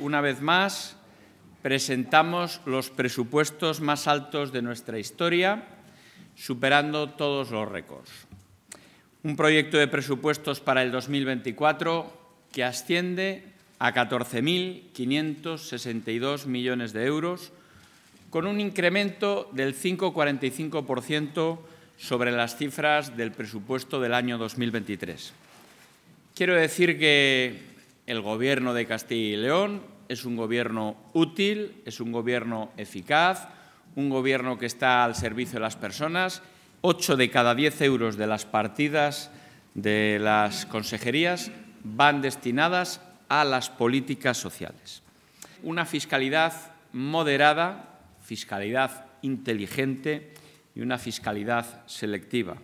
una vez más, presentamos los presupuestos más altos de nuestra historia, superando todos los récords. Un proyecto de presupuestos para el 2024 que asciende a 14.562 millones de euros, con un incremento del 5,45% sobre las cifras del presupuesto del año 2023. Quiero decir que el Gobierno de Castilla y León es un Gobierno útil, es un Gobierno eficaz, un Gobierno que está al servicio de las personas. Ocho de cada diez euros de las partidas de las consejerías van destinadas a las políticas sociales. Una fiscalidad moderada, fiscalidad inteligente y una fiscalidad selectiva.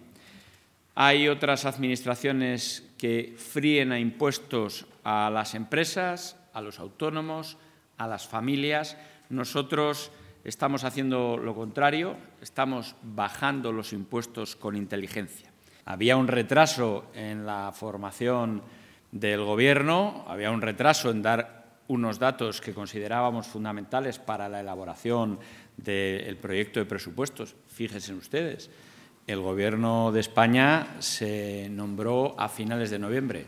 Hay otras administraciones que fríen a impuestos a las empresas, a los autónomos, a las familias. Nosotros estamos haciendo lo contrario, estamos bajando los impuestos con inteligencia. Había un retraso en la formación del Gobierno, había un retraso en dar unos datos que considerábamos fundamentales para la elaboración del proyecto de presupuestos. Fíjense ustedes, el Gobierno de España se nombró a finales de noviembre.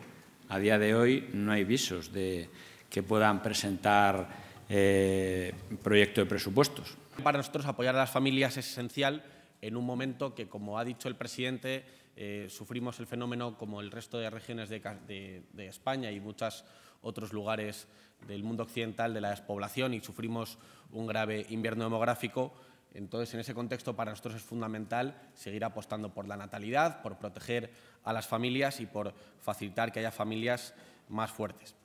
A día de hoy no hay visos de que puedan presentar eh, proyecto de presupuestos. Para nosotros apoyar a las familias es esencial en un momento que, como ha dicho el presidente, eh, sufrimos el fenómeno como el resto de regiones de España y muchos otros lugares del mundo occidental de la despoblación y sufrimos un grave invierno demográfico entonces, en ese contexto para nosotros es fundamental seguir apostando por la natalidad, por proteger a las familias y por facilitar que haya familias más fuertes.